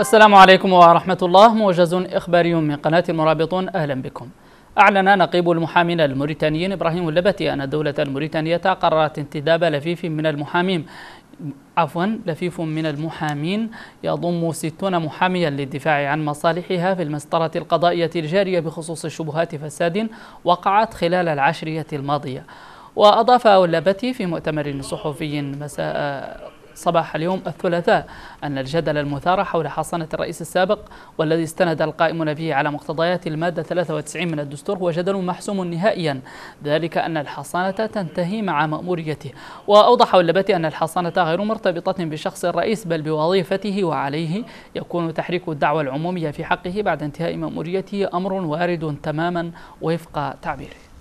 السلام عليكم ورحمة الله موجز إخباري من قناة المرابطون أهلا بكم أعلن نقيب المحامين الموريتانيين إبراهيم اللبتي أن الدولة الموريتانية قررت انتداب لفيف من المحامين عفوا لفيف من المحامين يضم 60 محاميا للدفاع عن مصالحها في المسطرة القضائية الجارية بخصوص شبهات فساد وقعت خلال العشرية الماضية وأضاف أولابتي في مؤتمر صحفي مساء صباح اليوم الثلاثاء أن الجدل المثار حول حصانة الرئيس السابق والذي استند القائمون به على مقتضيات المادة 93 من الدستور هو جدل محسوم نهائيا ذلك أن الحصانة تنتهي مع مأموريته وأوضح اللباتي أن الحصانة غير مرتبطة بشخص الرئيس بل بوظيفته وعليه يكون تحريك الدعوة العمومية في حقه بعد انتهاء مأموريته أمر وارد تماما وفق تعبيره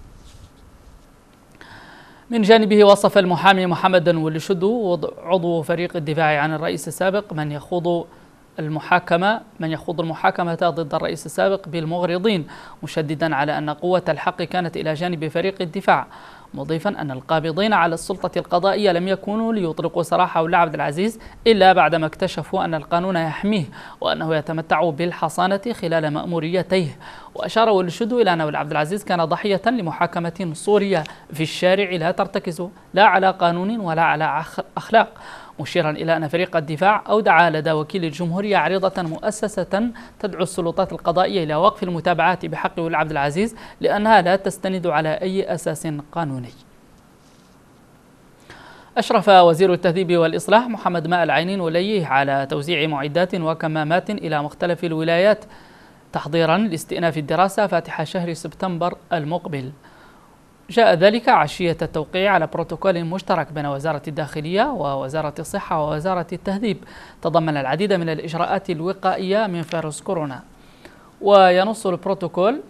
من جانبه وصف المحامي محمد ولشدو عضو فريق الدفاع عن الرئيس السابق من يخوض المحاكمة من يخوض المحاكمة ضد الرئيس السابق بالمغرضين مشددا على أن قوة الحق كانت إلى جانب فريق الدفاع مضيفا أن القابضين على السلطة القضائية لم يكونوا ليطلقوا سراحه علا عبد العزيز إلا بعدما اكتشفوا أن القانون يحميه وأنه يتمتع بالحصانة خلال مأموريتيه وأشار ولشدو إلى أن عبد العزيز كان ضحية لمحاكمة صورية في الشارع لا ترتكز لا على قانون ولا على أخلاق مشيرا إلى أن فريق الدفاع أودع لدى وكيل الجمهورية عريضة مؤسسة تدعو السلطات القضائية إلى وقف المتابعات بحق ولي عبد العزيز لأنها لا تستند على أي أساس قانوني أشرف وزير التهذيب والإصلاح محمد ماء العينين وليه على توزيع معدات وكمامات إلى مختلف الولايات تحضيرا لاستئناف الدراسة فاتح شهر سبتمبر المقبل جاء ذلك عشية التوقيع على بروتوكول مشترك بين وزارة الداخلية ووزارة الصحة ووزارة التهذيب تضمن العديد من الإجراءات الوقائية من فيروس كورونا وينص البروتوكول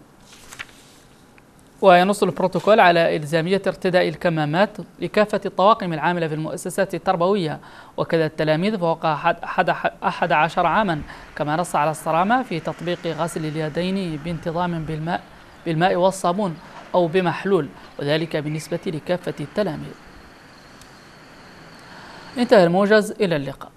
وينص البروتوكول على إلزامية ارتداء الكمامات لكافة الطواقم العاملة في المؤسسات التربوية وكذا التلاميذ فوق أحد, عشر عاما كما نص على الصرامة في تطبيق غسل اليدين بانتظام بالماء, بالماء والصابون أو بمحلول وذلك بالنسبة لكافة التلاميذ انتهى الموجز إلى اللقاء